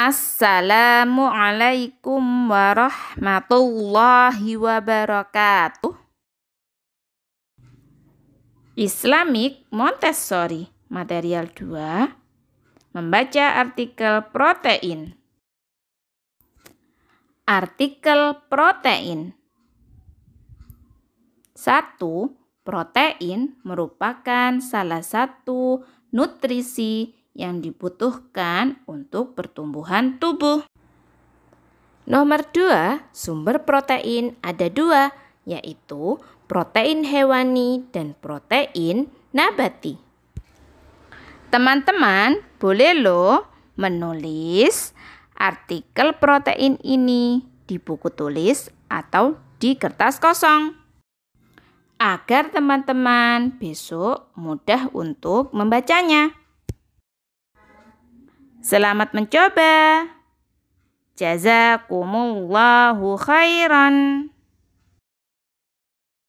Assalamualaikum warahmatullahi wabarakatuh. Islamic Montessori, material 2. Membaca artikel protein. Artikel protein. 1. Protein merupakan salah satu nutrisi yang dibutuhkan untuk pertumbuhan tubuh. Nomor dua, sumber protein ada dua, yaitu protein hewani dan protein nabati. Teman-teman, boleh lo menulis artikel protein ini di buku tulis atau di kertas kosong. Agar teman-teman besok mudah untuk membacanya. Selamat mencoba. Jazakumullahu khairan.